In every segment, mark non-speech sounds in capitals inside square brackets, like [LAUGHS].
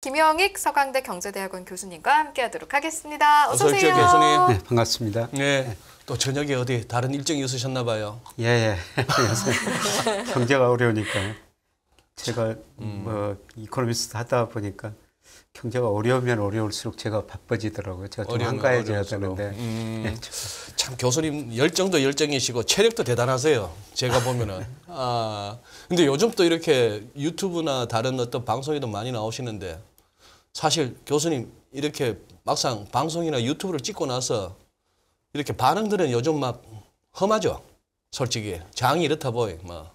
김영익 서강대 경제대학원 교수님과 함께하도록 하겠습니다. 어서 오세요. 교수님. 네, 반갑습니다. 네. 네. 또 저녁에 어디 다른 일정이 있으셨나 봐요. 예, 예. [LAUGHS] 경제가 어려우니까 제가 음. 뭐 이코노미스트 하다 보니까 경제가 어려우면 어려울수록 제가 바빠지더라고요. 제가 좀 한가해져야 되는데. 음. 네, 참 교수님 열정도 열정이시고 체력도 대단하세요. 제가 보면은. 아 근데 요즘 또 이렇게 유튜브나 다른 어떤 방송에도 많이 나오시는데 사실 교수님 이렇게 막상 방송이나 유튜브를 찍고 나서 이렇게 반응들은 요즘 막 험하죠. 솔직히 장이 이렇다 보이 뭐.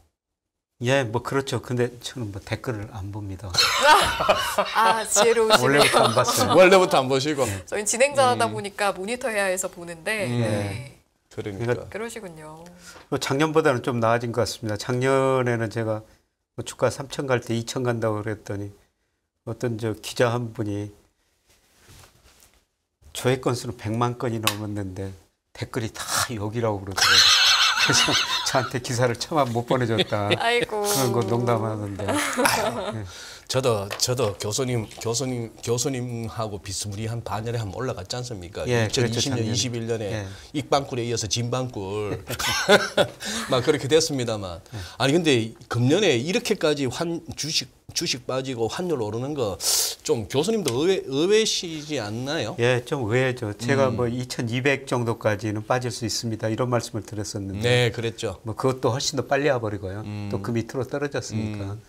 예, 뭐 그렇죠. 근데 저는 뭐 댓글을 안 봅니다. [LAUGHS] 아, 지혜로우시네요. 원래부터 안 봤어요. 원래부터 안 보시고. 네. 저희 진행자다 음. 보니까 모니터해야 해서 보는데. 음. 네. 네. 그러니까. 그러니까. 그러시군요. 뭐 작년보다는 좀 나아진 것 같습니다. 작년에는 제가 뭐 주가 3천 갈 때 2천 간다고 그랬더니 어떤 저 기자 한 분이 조회 건수는 100만 건이 넘었는데 댓글이 다 욕이라고 그러더라고요. 그래서 저한테 기사를 차마 못 보내줬다. [LAUGHS] 아이고. 그런 거 농담하는데. 아이고. 네. 저도 저도 교수님 교수님 교수님하고 비스무리한 반열에 한번 올라갔지 않습니까? 예, 2020년 그렇죠, 21년에 예. 익방꿀에 이어서 진방꿀 [LAUGHS] 막 그렇게 됐습니다만 아니 근데 금년에 이렇게까지 환 주식 주식 빠지고 환율 오르는 거 좀 교수님도 의외, 의외시지 않나요? 예, 좀 의외죠. 제가 음. 뭐2200 정도까지는 빠질 수 있습니다. 이런 말씀을 드렸었는데. 네, 그랬죠. 뭐 그것도 훨씬 더 빨리 와버리고요. 음. 또그 밑으로 떨어졌으니까. 음.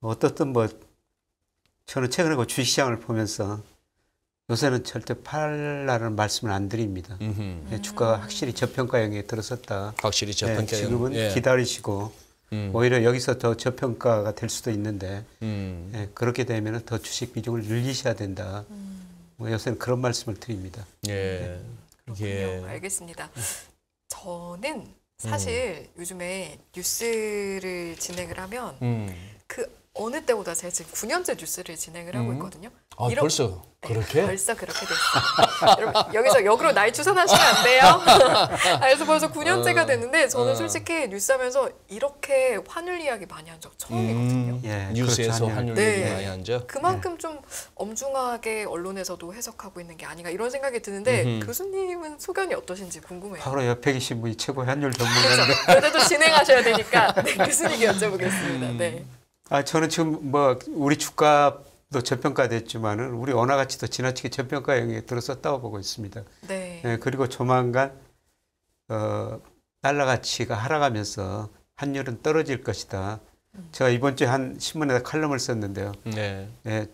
어떻든 뭐 저는 최근에 그 주식시장을 보면서 요새는 절대 팔라는 말씀을 안 드립니다. 네, 예, 주가가 음. 확실히 저평가영역에 들어섰다. 확실히 예, 저평가형. 지금은 예. 기다리시고 음. 오히려 여기서 더 저평가가 될 수도 있는데 음. 예, 그렇게 되면 더 주식 비중을 늘리셔야 된다. 음. 뭐 요새는 그런 말씀을 드립니다. 예. 예. 예. 알겠습니다. 음. 저는 음. 사실 요즘에 뉴스를 진행을 하면 그 어느 때보다 제가 지금 9년째 뉴스를 진행을 하고 음. 있거든요. 아, 이런... 벌써 네, 그렇게? 네, 벌써 그렇게 됐어요. 여러분, 여기서 역으로 나이 추산하시면 안 돼요. [LAUGHS] 아, 그래서 벌써 9년째가 어. 됐는데 저는 어. 솔직히 뉴스 하면서 이렇게 환율 이야기 많이 한 적 처음이거든요. 음, 예, 그렇죠. 뉴스에서 환율 네, 얘기 많이 한 적? 그만큼 예. 좀 엄중하게 언론에서도 해석하고 있는 게 아닌가 이런 생각이 드는데 음흠. 교수님은 소견이 어떠신지 궁금해요. 바로 옆에 계신 분이 최고 환율 전문가인데. 그렇죠. 그래도 진행하셔야 되니까 네, 교수님께 여쭤보겠습니다. 음. 네. 아, 저는 지금 뭐 우리 주가도 저평가됐지만은 우리 원화 가치도 지나치게 저평가 영역에 들어섰다고 보고 있습니다. 네. 예, 그리고 조만간 어, 달러 가치가 하락하면서 환율은 떨어질 것이다. 음. 제가 이번 주에 한 신문에다 칼럼을 썼는데요. 네. 예,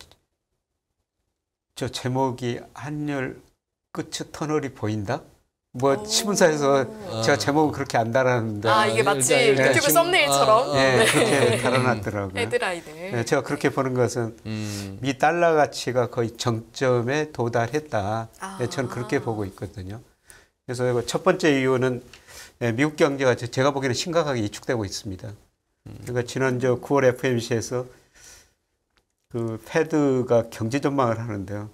저 제목이 환율 끝이 터널이 보인다. 뭐 신문사에서 제가 아. 제목을 그렇게 안달았는데 아 이게 마치 일단, 네, 네. 유튜브 아, 썸네일처럼 아, 예, 네, 네. 그렇게 [LAUGHS] 달아놨더라고요. 애들 아이들. 네, 제가 그렇게 보는 것은 음. 미 달러 가치가 거의 정점에 도달했다. 아. 네, 저는 그렇게 보고 있거든요. 그래서 첫 번째 이유는 네, 미국 경제가 제가 보기에는 심각하게 이축되고 있습니다. 음. 그러니까 지난 저 9월 FMC에서 그 패드가 경제 전망을 하는데요.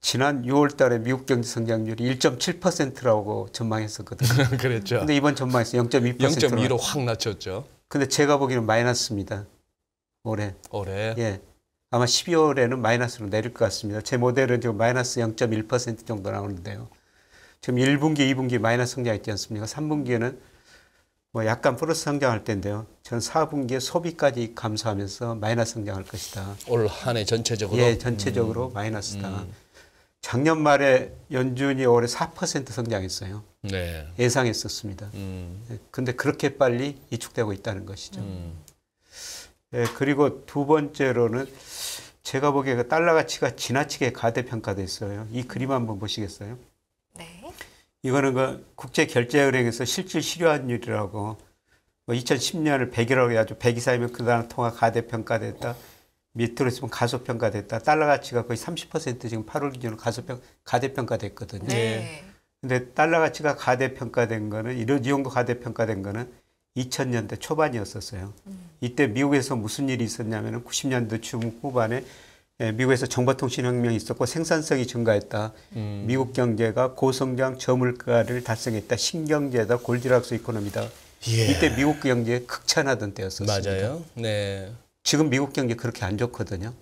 지난 6월 달에 미국 경제 성장률이 1.7%라고 전망했었거든요. [LAUGHS] 그랬죠. 근데 이번 전망에서 0.2%로 확 낮췄죠. 근데 제가 보기에는 마이너스입니다. 올해. 올해. 예. 아마 12월에는 마이너스로 내릴 것 같습니다. 제 모델은 지금 마이너스 0.1% 정도 나오는데요. 지금 1분기, 2분기 마이너스 성장했지 않습니까? 3분기에는 뭐 약간 플러스 성장할 텐데요. 저 4분기에 소비까지 감소하면서 마이너스 성장할 것이다. 올한해 전체적으로? 예, 전체적으로 음. 마이너스다. 음. 작년 말에 연준이 올해 4% 성장했어요. 네. 예상했었습니다. 그런데 음. 그렇게 빨리 이축되고 있다는 것이죠. 음. 예, 그리고 두 번째로는 제가 보기에 그 달러 가치가 지나치게 가대평가됐어요이 그림 한번 보시겠어요? 네. 이거는 그 국제결제은행에서 실질 실효환율이라고 2010년을 뭐 100이라고 해가지100 이상이면 그 나라 통화 가대평가됐다. 밑으로 있으면 가소평가됐다. 달러 가치가 거의 30% 지금 8월 기준으로 가소평 가대평가됐거든요. 네. 근데 달러 가치가 가대평가된 거는 이런 이용도 가대평가된 거는 2000년대 초반이었었어요. 음. 이때 미국에서 무슨 일이 있었냐면은 90년대 중후반에 예, 미국에서 정보통신혁명이 있었고 생산성이 증가했다. 음. 미국 경제가 고성장 저물가를 달성했다. 신경제다. 골지락스 이코노미다. 예. 이때 미국 경제 극찬하던 때였었습니다. 맞아요. 네. 지금 미국 경제 그렇게 안 좋거든요.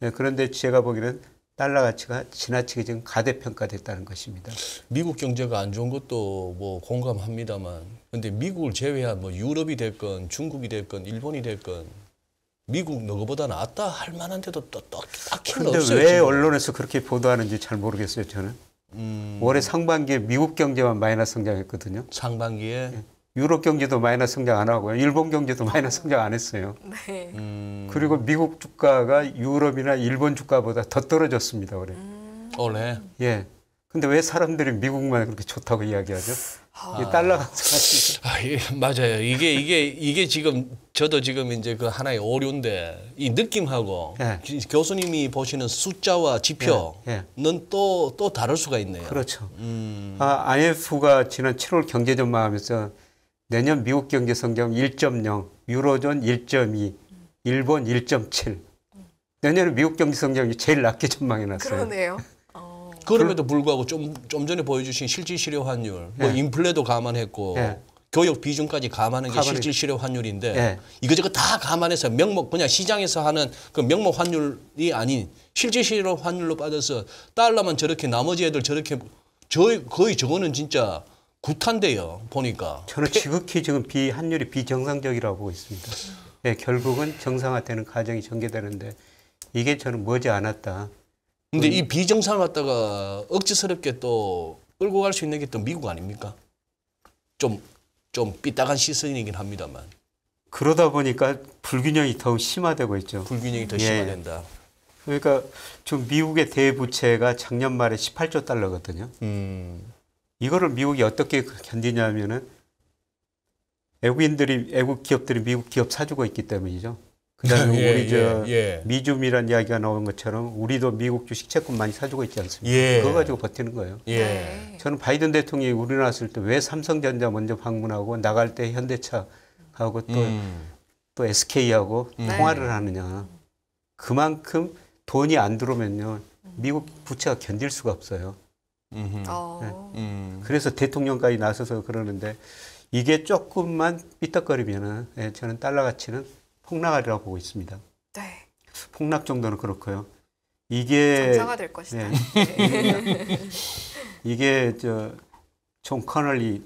네, 그런데 제가 보기에는 달러 가치가 지나치게 지금 가대평가됐다는 것입니다. 미국 경제가 안 좋은 것도 뭐 공감합니다만 근데 미국을 제외한 뭐 유럽이 됐건 중국이 됐건 일본이 됐건 미국 너거보다 낫다 할 만한데도 또, 또 딱히 근데 없어요. 근데 왜 지금. 언론에서 그렇게 보도하는지 잘 모르겠어요, 저는. 음... 올해 상반기에 미국 경제만 마이너스 성장했거든요. 상반기에? 네. 유럽 경제도 마이너스 성장 안 하고요. 일본 경제도 아. 마이너스 성장 안 했어요. [LAUGHS] 네. 음. 그리고 미국 주가가 유럽이나 일본 주가보다 더 떨어졌습니다. 올해. 음. 올해. 예. 근데 왜 사람들이 미국만 그렇게 좋다고 이야기하죠? 아. 이게 달러가 아, 예, 맞아요. 이게 이게 이게 지금 저도 지금 이제 그 하나의 오류인데 이 느낌하고 예. 기, 교수님이 보시는 숫자와 지표는 예. 또또 예. 다를 수가 있네요. 그렇죠. 음. 아, IMF가 지난 7월 경제 전망하면서 내년 미국 경제 성장 1.0, 유로존 1.2, 일본 1.7. 내년에 미국 경제 성장이 제일 낮게 전망해 놨어요. 그러네요. 어. 그럼에도 불구하고 좀, 좀 전에 보여주신 실질 실효 환율, 뭐 예. 인플레도 감안했고 예. 교역 비중까지 감안한 게 실질 실효 환율인데 예. 이거저거 다 감안해서 명목 그냥 시장에서 하는 그 명목 환율이 아닌 실질 실효 환율로 빠져서 달러만 저렇게 나머지 애들 저렇게 저의 거의 저거는 진짜 구탄데요 보니까. 저는 지극히 지금 비한율이 비정상적이라고 보고 있습니다. 네, 결국은 정상화되는 과정이 전개되는데 이게 저는 머지않았다. 근데 이 비정상화다가 억지스럽게 또 끌고 갈 수 있는 게 또 미국 아닙니까? 좀, 좀 삐딱한 시선이긴 합니다만. 그러다 보니까 불균형이 더욱 심화되고 있죠. 불균형이 더 예. 심화된다. 그러니까 지금 미국의 대부채가 작년 말에 18조 달러거든요. 음. 이거를 미국이 어떻게 견디냐면은 외국인들이외국 기업들이 미국 기업 사주고 있기 때문이죠. 그다음에 [LAUGHS] 예, 우리 저 예, 예, 미줌이란 이야기가 나온 것처럼 우리도 미국 주식 채권 많이 사주고 있지 않습니까? 예. 그거 가지고 버티는 거예요. 예. 네. 저는 바이든 대통령이 우리나라 왔을 때 왜 삼성전자 먼저 방문하고 나갈 때 현대차하고 또또 음. 또 SK하고 음. 통화를 하느냐. 그만큼 돈이 안 들어오면요 미국 부채가 견딜 수가 없어요. 음. 어. 네. 음. 그래서 대통령까지 나서서 그러는데 이게 조금만 삐딱거리면은 예, 저는 달러 가치는 폭락하리라고 보고 있습니다. 네. 폭락 정도는 그렇고요. 이게 정상화 될 것이다. 네. [LAUGHS] 이게 저존 커널리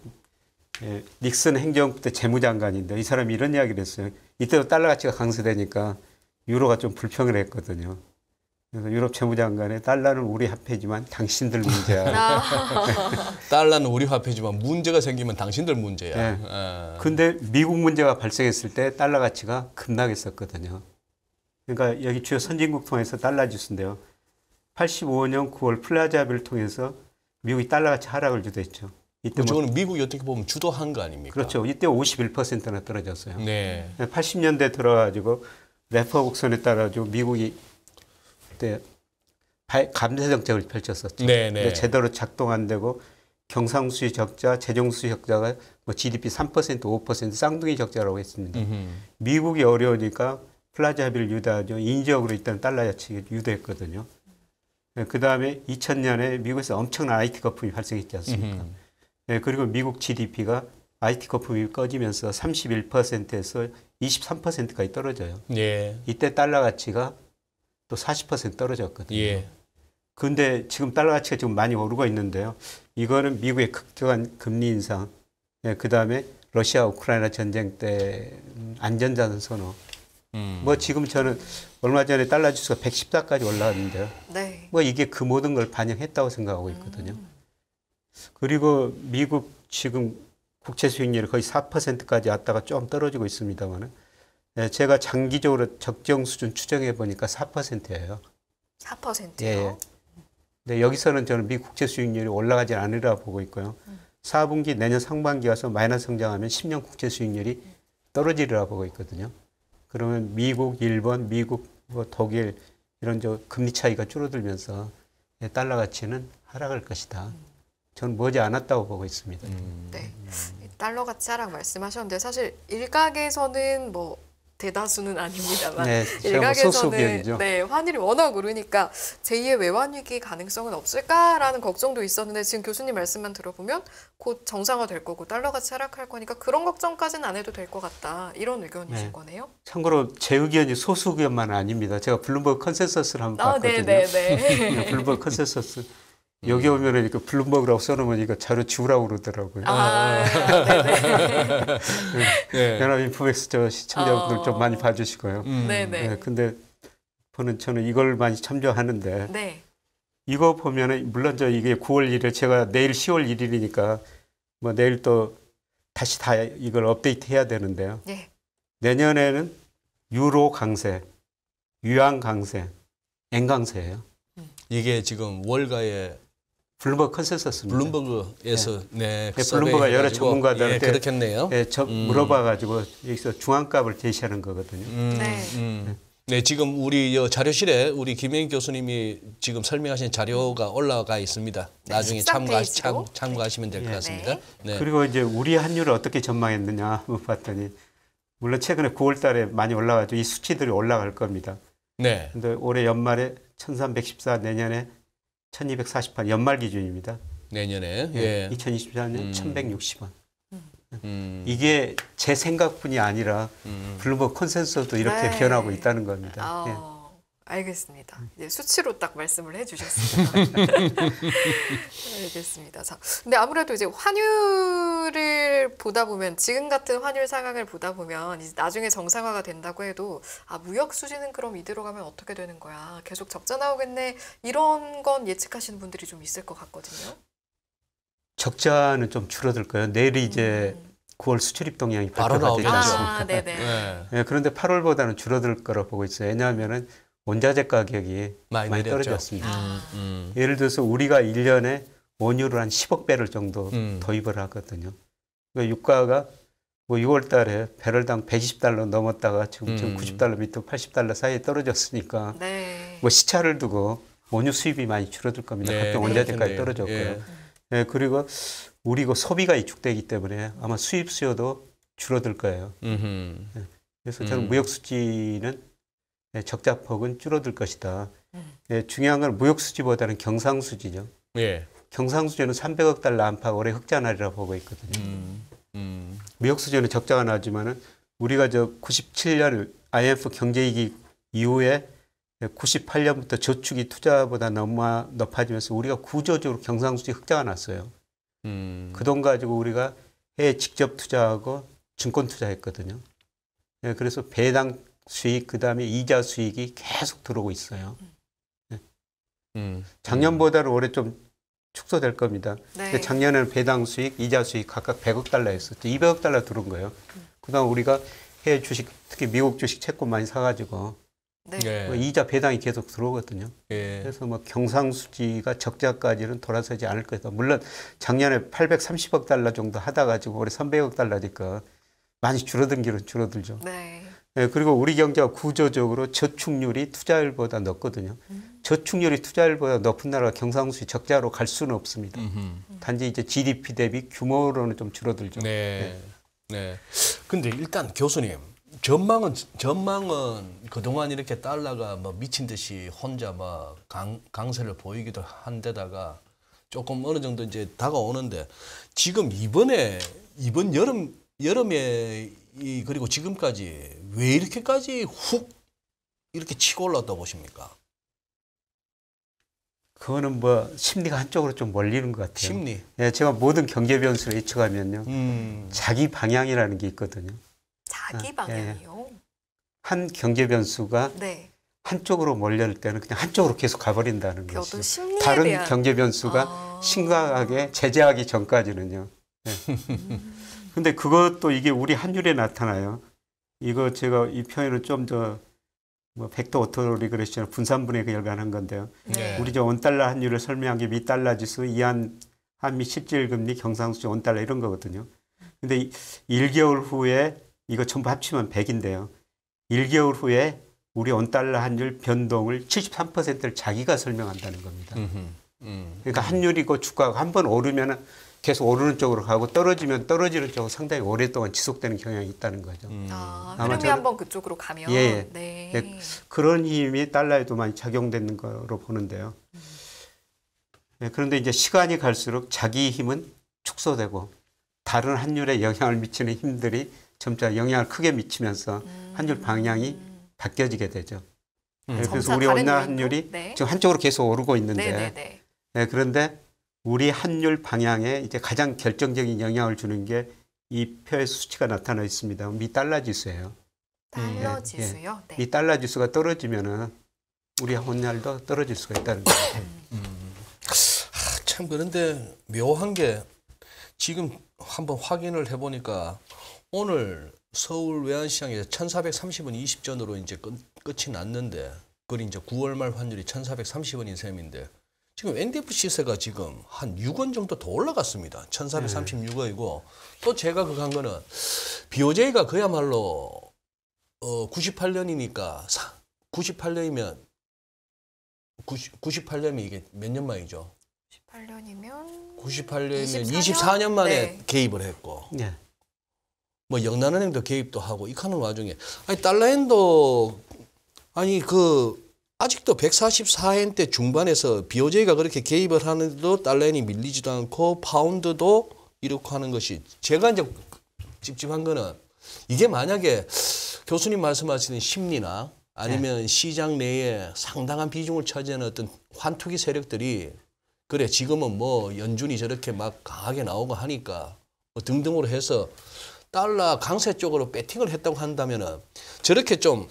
예, 닉슨 행정부 때 재무장관인데 이 사람이 이런 이야기를 했어요. 이때도 달러 가치가 강세되니까 유로가 좀 불평을 했거든요. 그래서 유럽 재무장관의 달러는 우리 화폐지만 당신들 문제야. 달러는 아. [LAUGHS] 우리 화폐지만 문제가 생기면 당신들 문제야. 네. 아. 근데 미국 문제가 발생했을 때 달러 가치가 급락했었거든요. 그러니까 여기 주요 선진국 통해서 달러 지수인데요. 85년 9월 플라자비를 통해서 미국이 달러 가치 하락을 주도했죠. 이때 저는 그렇죠. 뭐 미국이 어떻게 보면 주도한 거 아닙니까? 그렇죠. 이때 51%나 떨어졌어요. 네. 80년대 들어가지고 래퍼 곡선에 따라 가지고 미국이 그때 감세 정책을 펼쳤었죠. 네네. 네. 제대로 작동 안 되고 경상수지 적자, 재정수지 적자가 뭐 GDP 3% 5% 쌍둥이 적자라고 했습니다. 음흠. 미국이 어려우니까 플라자 합의를 유도하죠. 인지적으로 일단 달러 자치를 유도했거든요. 그 다음에 2000년에 미국에서 엄청난 IT 거품이 발생했지 않습니까? 네, 그리고 미국 GDP가 IT 거품이 꺼지면서 31%에서 23%까지 떨어져요. 예. 이때 달러 가치가 또40% 떨어졌거든요. 예. 근데 지금 달러 가치가 지금 많이 오르고 있는데요. 이거는 미국의 극적한 금리 인상, 예, 그 다음에 러시아 우크라이나 전쟁 때 안전자산 선호. 음. 뭐 지금 저는 얼마 전에 달러 지수가 114까지 올라왔는데요. 네. 뭐 이게 그 모든 걸 반영했다고 생각하고 있거든요. 음. 그리고 미국 지금 국채 수익률이 거의 4%까지 왔다가 조금 떨어지고 있습니다만은 네, 제가 장기적으로 적정 수준 추정해 보니까 4%예요. 4%요? 예. 예. 근 여기서는 저는 미 국채 수익률이 올라가지 않으리라 보고 있고요. 4분기 내년 상반기 와서 마이너스 성장하면 10년 국채 수익률이 떨어지리라 보고 있거든요. 그러면 미국, 일본, 미국, 뭐 독일 이런 저 금리 차이가 줄어들면서 예, 달러 가치는 하락할 것이다. 전 머지 않았다고 보고 있습니다. 음. 네. 달러 가치 하락 말씀하셨는데 사실 일각에서는 뭐 대다수는 아닙니다만 네, [LAUGHS] 뭐 일각에서는 네, 환율이 워낙 오르니까 제2의 외환위기 가능성은 없을까라는 걱정도 있었는데 지금 교수님 말씀만 들어보면 곧 정상화될 거고 달러가 하락할 거니까 그런 걱정까지는 안 해도 될 것 같다 이런 의견이신 네. 거네요. 참고로 제 의견이 소수 의견만 아닙니다. 제가 블룸버그 컨센서스를 한번 아, 네, 봤거든요. 네, 네. [LAUGHS] 블룸버그 컨센서스 음. 여기 오면은 이거 블룸버그라고 써놓으면 이거 자료 지우라고 그러더라고요. 아, [LAUGHS] 네. 네. 네. 연합인포맥스 저 시청자분들 어... 좀 많이 봐주시고요. 음. 네네. 네. 네, 근데 보는 저는 이걸 많이 참조하는데 네. 이거 보면 물론 저 이게 9월 1일 제가 내일 10월 1일이니까 뭐 내일 또 다시 다 이걸 업데이트해야 되는데요. 예. 내년에는 유로 강세, 유안 강세, 엔 강세예요. 음. 이게 지금 월가의 블룸버그 컨센서스입니다. 블룸버그에서 예. 네, 네그 예, 블룸버그가 여러 전문가들한테 예, 그렇겠네요. 예, 저 음. 물어봐가지고 여기서 중앙값을 제시하는 거거든요. 음, 음. 네. 음. 네, 지금 우리 자료실에 우리 김혜인 교수님이 지금 설명하신 자료가 올라가 있습니다. 네, 나중에 참가, 참, 참고하시면 될것 네. 같습니다. 네. 그리고 이제 우리 환율을 어떻게 전망했느냐 봤더니 물론 최근에 9월 달에 많이 올라가죠. 이 수치들이 올라갈 겁니다. 네. 근데 올해 연말에 1314 내년에 1248 연말 기준입니다. 내년에 네, 예. 2023년 음. 1160원. 음. 이게 제 생각뿐이 아니라 블루버그 음. 컨센서도 이렇게 네. 변하고 있다는 겁니다. 아. 예. 알겠습니다. 이제 수치로 딱 말씀을 해주셨습니다. [LAUGHS] 알겠습니다. 자, 근데 아무래도 이제 환율을 보다 보면 지금 같은 환율 상황을 보다 보면 이제 나중에 정상화가 된다고 해도 아 무역 수지는 그럼 이대로 가면 어떻게 되는 거야? 계속 적자 나오겠네 이런 건 예측하시는 분들이 좀 있을 것 같거든요. 적자는 좀 줄어들 거예요. 내일이 이제 음. 9월 수출입 동향이 발표가 되지 않습니까? 아, 네. 네, 그런데 8월보다는 줄어들 거라고 보고 있어요. 왜냐하면은 원자재 가격이 많이, 많이 떨어졌습니다. 아. 음. 예를 들어서 우리가 1년에 원유를 한 10억 배럴 정도 음. 도입을 하거든요. 그러니까 유가가 뭐 6월 달에 배럴당 120달러 넘었다가 지금 음. 90달러 밑으로 80달러 사이에 떨어졌으니까 네. 뭐 시차를 두고 원유 수입이 많이 줄어들 겁니다. 네, 각종 원자재까지 떨어졌고요. 예. 네, 그리고 우리 그 소비가 이축되기 때문에 아마 수입 수요도 줄어들 거예요. 네. 그래서 저는 음. 무역 수지는 네, 적자폭은 줄어들 것이다. 네. 네, 중요한 건 무역수지보다는 경상수지죠. 예. 경상수지는 300억 달러 안팎 올해 흑자 날이라고 보고 있거든요. 음, 음. 무역수지는 적자가 나지만은 우리가 저 97년 IMF 경제위기 이후에 98년부터 저축이 투자보다 너무 아, 높아지면서 우리가 구조적으로 경상수지 흑자가 났어요. 음. 그돈 가지고 우리가 해외 직접 투자하고 증권 투자했거든요. 예, 그래서 배당 수익, 그 다음에 이자 수익이 계속 들어오고 있어요. 네. 음. 작년보다는 올해 좀 축소될 겁니다. 네. 작년에는 배당 수익, 이자 수익 각각 100억 달러였었죠. 200억 달러 들어온 거예요. 그다음 우리가 해외 주식, 특히 미국 주식 채권 많이 사가지고 네. 예. 뭐 이자 배당이 계속 들어오거든요. 예. 그래서 뭐 경상수지가 적자까지는 돌아서지 않을 거예요 물론 작년에 830억 달러 정도 하다 가지고 올해 300억 달러니까 많이 줄어든 길은 줄어들죠. 네. 예, 그리고 우리 경제가 구조적으로 저축률이 투자율보다 높거든요. 음. 저축률이 투자율보다 높은 나라가 경상수지 적자로 갈 수는 없습니다. 음흠. 단지 이제 GDP 대비 규모로는 좀 줄어들죠. 네. 네. 네. 근데 일단 교수님 전망은 전망은 그동안 이렇게 달러가 뭐 미친 듯이 혼자 막 강, 강세를 보이기도 한데다가 조금 어느 정도 이제 다가오는데 지금 이번에 이번 여름 여름에 이 그리고 지금까지 왜 이렇게까지 훅 이렇게 치고 올랐다 보십니까? 그거는 뭐 심리가 한쪽으로 좀 몰리는 것 같아요. 심리. 네, 제가 모든 경제 변수를 예측하면요, 음. 자기 방향이라는 게 있거든요. 자기 아, 예. 방향이요. 네. 한 경제 변수가 네. 한쪽으로 몰릴 때는 그냥 한쪽으로 계속 가버린다는 것이죠. 다른 대한... 경제 변수가 아... 심각하게 제재하기 전까지는요. 네. 근데 그것도 이게 우리 한율에 나타나요. 이거 제가 이표현을좀 더뭐 백도 오토리그레시션 분산분해 결과하는 그 건데요. 네. 우리 저 원달러 한율을 설명한 게 미달러 지수, 이한 한미 실질 금리 경상수지 원달러 이런 거거든요. 근데 1개월 후에 이거 전부 합치면 100인데요. 1개월 후에 우리 원달러 환율 변동을 73%를 자기가 설명한다는 겁니다. 음흠, 음, 그러니까 환율이 그 주가가 한 번 오르면 은 계속 오르는 쪽으로 가고 떨어지면 떨어지는 쪽으로 상당히 오랫동안 지속되는 경향이 있다는 거죠. 음. 아, 흐름이 한번 그쪽으로 가면 예, 예, 네. 예, 그런 힘이 달러에도 많이 작용되는 거로 보는데요. 음. 예, 그런데 이제 시간이 갈수록 자기 힘은 축소되고 다른 한율에 영향을 미치는 힘들이 점차 영향을 크게 미치면서 음. 한율 방향이 바뀌어지게 되죠. 그래서 음. 우리 온나 한율이 네. 지금 한쪽으로 계속 오르고 있는데 네, 네, 네. 예, 그런데 우리 환율 방향에 이제 가장 결정적인 영향을 주는 게 이 표의 수치가 나타나 있습니다. 미 달러 지수예요. 예, 예. 달러 지수요? 네. 미 달러 지수가 떨어지면은 우리 혼날도 떨어질 수가 있다는 거예요. 음. 아, 참 그런데 묘한 게 지금 한번 확인을 해보니까 오늘 서울 외환시장에 서 1,430원 20전으로 이제 끝, 끝이 났는데 그걸 이제 9월 말 환율이 1,430원인 셈인데 지금 NDF 시세가 지금 한 6원 정도 더 올라갔습니다. 1436원이고 또 제가 그거 한 거는 BOJ가 그야말로 어 98년이니까 98년이면 90, 98년이 이게 몇 년 만이죠? 98년이면 98년이면 24년, 24년 만에 네. 개입을 했고 네. 뭐 영란은행도 개입도 하고 이카는 와중에 아니 달러엔도 아니 그 아직도 144엔 대 중반에서 BOJ가 그렇게 개입을 하는데도 달러엔이 밀리지도 않고 파운드도 이렇게 하는 것이 제가 이제 찝찝한 거는 이게 만약에 교수님 말씀하시는 심리나 아니면 네. 시장 내에 상당한 비중을 차지하는 어떤 환투기 세력들이 그래 지금은 뭐 연준이 저렇게 막 강하게 나오고 하니까 뭐 등등으로 해서 달러 강세 쪽으로 배팅을 했다고 한다면은 저렇게 좀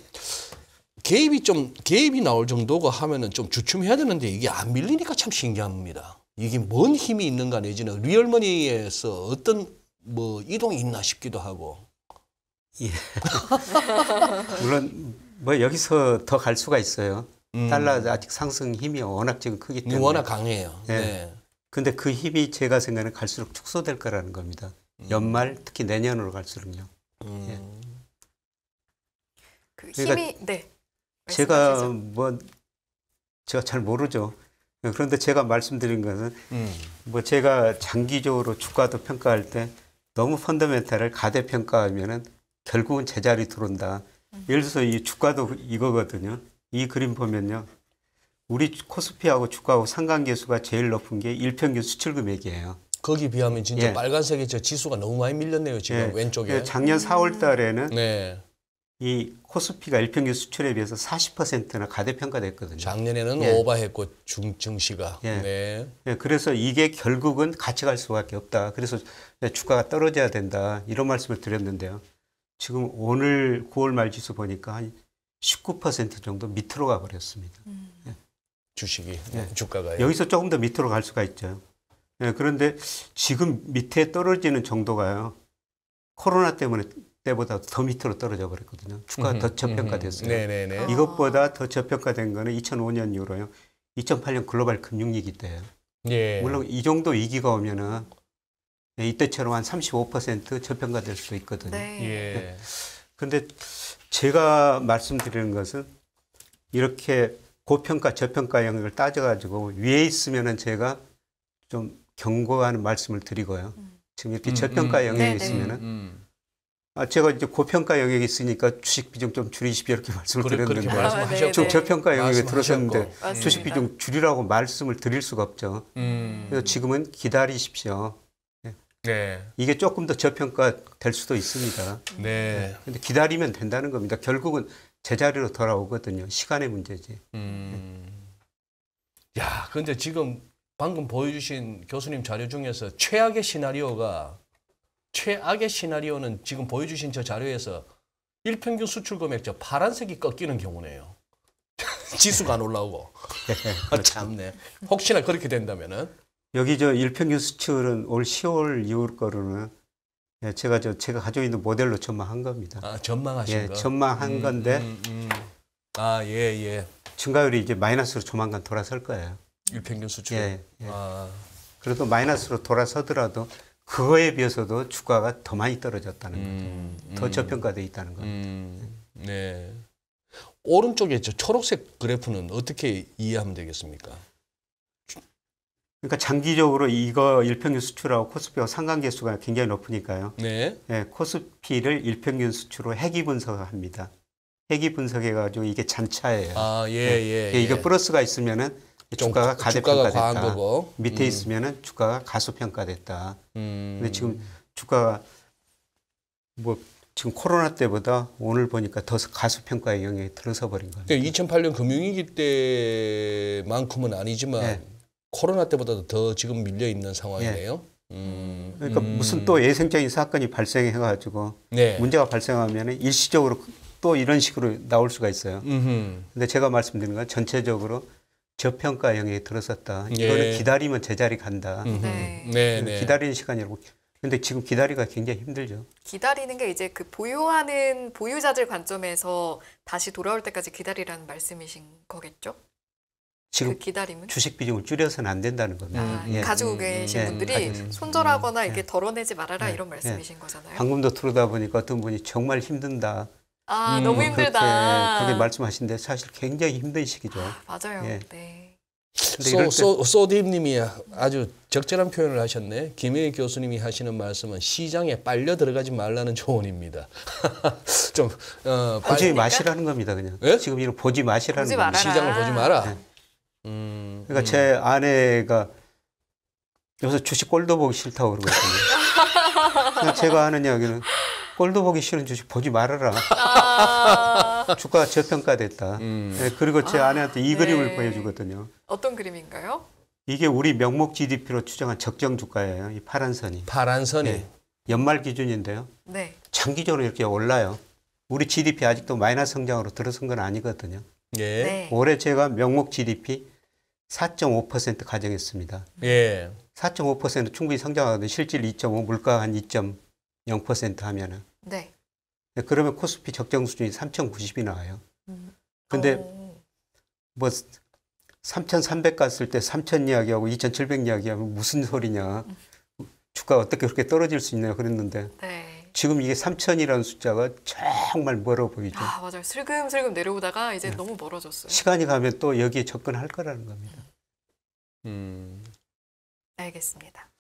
개입이 좀 개입이 나올 정도고 하면은 좀 주춤해야 되는데 이게 안 밀리니까 참 신기합니다. 이게 뭔 힘이 있는가 내지는 리얼머니에서 어떤 뭐 이동이 있나 싶기도 하고. 예. [LAUGHS] 물론 뭐 여기서 더 갈 수가 있어요. 음. 달러 아직 상승 힘이 워낙 지금 크기 때문에 워낙 강해요. 예. 네. 근데 그 힘이 제가 생각하는 갈수록 축소될 거라는 겁니다. 음. 연말 특히 내년으로 갈수록요. 음. 예. 그 그러니까 네. 제가 뭐 제가 잘 모르죠. 예, 그런데 제가 말씀드린 것은 음. 뭐 제가 장기적으로 주가도 평가할 때 너무 펀더멘탈을 가대평가하면은 결국은 제자리 들어온다. 음. 예를 들어서 이 주가도 이거거든요. 이 그림 보면요. 우리 코스피하고 주가하고 상관계수가 제일 높은 게 일평균 수출 금액이에요. 거기 비하면 진짜 예. 빨간색이 저 지수가 너무 많이 밀렸네요. 지금 예. 왼쪽에. 작년 4월 달에는 음. 네. 이 코스피가 일평균 수출에 비해서 40%나 가대평가됐거든요. 작년에는 예. 오버했고 중, 증시가. 예. 네. 예. 그래서 이게 결국은 같이 갈 수밖에 없다. 그래서 주가가 떨어져야 된다. 이런 말씀을 드렸는데요. 지금 오늘 9월 말 지수 보니까 한 19% 정도 밑으로 가버렸습니다. 음. 예. 주식이 네, 예. 주가가 여기서 조금 더 밑으로 갈 수가 있죠. 예, 그런데 지금 밑에 떨어지는 정도가요. 코로나 때문에 때보다 더 밑으로 떨어져 버렸거든요. 주가 더 저평가됐어요. 네네네. 음. 네, 네. 이것보다 더 저평가된 거는 2005년 이후로요. 2008년 글로벌 금융위기 때예요. 예. 물론 이 정도 위기가 오면은 네, 이때처럼 한 35% 저평가될 수도 있거든요. 네. 예. 근데 제가 말씀드리는 것은 이렇게 고평가 저평가 영역을 따져가지고 위에 있으면은 제가 좀 경고하는 말씀을 드리고요. 음. 지금 이렇게 음, 저평가 음, 영역에 네, 음, 있으면은. 네. 아, 제가 이제 고평가 영역이 있으니까 주식 비중 좀 줄이십시오 이렇게 [LAUGHS] 말씀을 그래, 드렸는데 아, 네, 네. 저평가 영역에 들어섰는데 음. 주식 비중 줄이라고 말씀을 드릴 수가 없죠. 음. 그래서 지금은 기다리십시오. 예. 네. 이게 조금 더 저평가 될 수도 있습니다. 네. 예. 근데 기다리면 된다는 겁니다. 결국은 제자리로 돌아오거든요. 시간의 문제지. 음. 예. 야, 근데 지금 방금 보여주신 교수님 자료 중에서 최악의 시나리오가 최악의 시나리오는 지금 보여주신 저 자료에서 일평균 수출 금액 저 파란색이 꺾이는 경우네요. [LAUGHS] 지수가 안 올라오고. [LAUGHS] 아, 참네. 혹시나 그렇게 된다면은. 여기 저 일평균 수출은 올 10월 이후 거로는 예, 제가 저 제가 가지고 있는 모델로 전망한 겁니다. 아 전망하신 예, 거. 전망한 음, 건데. 음, 음. 아예 예. 증가율이 예. 이제 마이너스로 조만간 돌아설 거예요. 일평균 수출. 예, 예. 아. 그래도 마이너스로 돌아서더라도 그거에 비해서도 주가가 더 많이 떨어졌다는 음, 거죠. 음. 더 저평가돼 있다는 거죠. 다 음, 네. 오른쪽에 저 초록색 그래프는 어떻게 이해하면 되겠습니까? 그러니까 장기적으로 이거 일평균 수출하고 코스피와 상관계수가 굉장히 높으니까요. 네. 네 코스피를 일평균 수출로 핵이 분석합니다. 핵이 분석해가지고 이게 잔차예요. 아, 예, 예. 네. 예. 이게 예. 플러스가 있으면은 그 주가가 가대평가됐다. 밑에 음. 있으면은 주가가 가소평가됐다. 음. 근데 지금 주가가 뭐 지금 코로나 때보다 오늘 보니까 더 가소평가의 영역에 들어서 버린 거예요. 그러니까 2008년 금융위기 때만큼은 아니지만 네. 코로나 때보다 더 지금 밀려 있는 상황이네요. 네. 음. 그러니까 음. 무슨 또 예생적인 사건이 발생해가지고 네. 문제가 발생하면 일시적으로 또 이런 식으로 나올 수가 있어요. 음흠. 근데 제가 말씀드린 건 전체적으로 저평가 영역에 들어섰다. 이거는 예. 기다리면 제자리 간다. 네. 네, 그 네. 기다리는 시간이라고. 근데 지금 기다리가 굉장히 힘들죠. 기다리는 게 이제 그 보유하는 보유자들 관점에서 다시 돌아올 때까지 기다리라는 말씀이신 거겠죠? 지금 그 기다림은 주식 비중을 줄여서는 안 된다는 겁니다. 아, 예. 가지고 음, 음, 음. 계신 예. 분들이 예. 손절하거나 이렇게 덜어내지 말아라 예. 이런 예. 말씀이신 거잖아요. 방금도 들어다 보니까 어떤 분이 정말 힘든다. 아, 음, 너무 힘들다. 그렇게, 그렇게 말씀하신 데 사실 굉장히 힘든 시기죠. 아, 맞아요. 예. 네. 소, 소, 소디님이 아주 적절한 표현을 하셨네. 김혜 교수님이 하시는 말씀은 시장에 빨려 들어가지 말라는 조언입니다. [LAUGHS] 좀 어, 보지 마시라는 겁니다, 그냥. 예? 지금 이거 보지 마시라는 보지 겁니다. 시장을 보지 마라. 네. 음, 그러니까 음. 제 아내가 요새 주식 꼴도 보기 싫다고 그러거든요. [LAUGHS] 제가 하는 이야기는 꼴도 보기 싫은 주식 보지 말아라. 아 주가가 저평가됐다. 음. 네, 그리고 제 아, 아내한테 이 네. 그림을 보여주거든요. 어떤 그림인가요? 이게 우리 명목 GDP로 추정한 적정 주가예요. 이 파란 선이. 파란 선이. 네. 연말 기준인데요. 네. 장기적으로 이렇게 올라요. 우리 GDP 아직도 마이너스 성장으로 들어선 건 아니거든요. 예. 네. 올해 제가 명목 GDP 4.5% 가정했습니다. 예. 4.5% 충분히 성장하거든요. 실질 2.5, 물가 한 2. 0% 하면은. 네. 그러면 코스피 적정 수준이 3,090이 나와요. 음. 근데 오. 어. 뭐3,300 갔을 때 3,000 이야기하고 2,700 이야기하면 무슨 소리냐. 주가 어떻게 그렇게 떨어질 수 있냐 그랬는데. 네. 지금 이게 3천이라는 숫자가 정말 멀어 보이죠. 아, 맞아요. 슬금슬금 내려오다가 이제 네. 너무 멀어졌어요. 시간이 가면 또 여기에 접근할 거라는 겁니다. 음. 알겠습니다.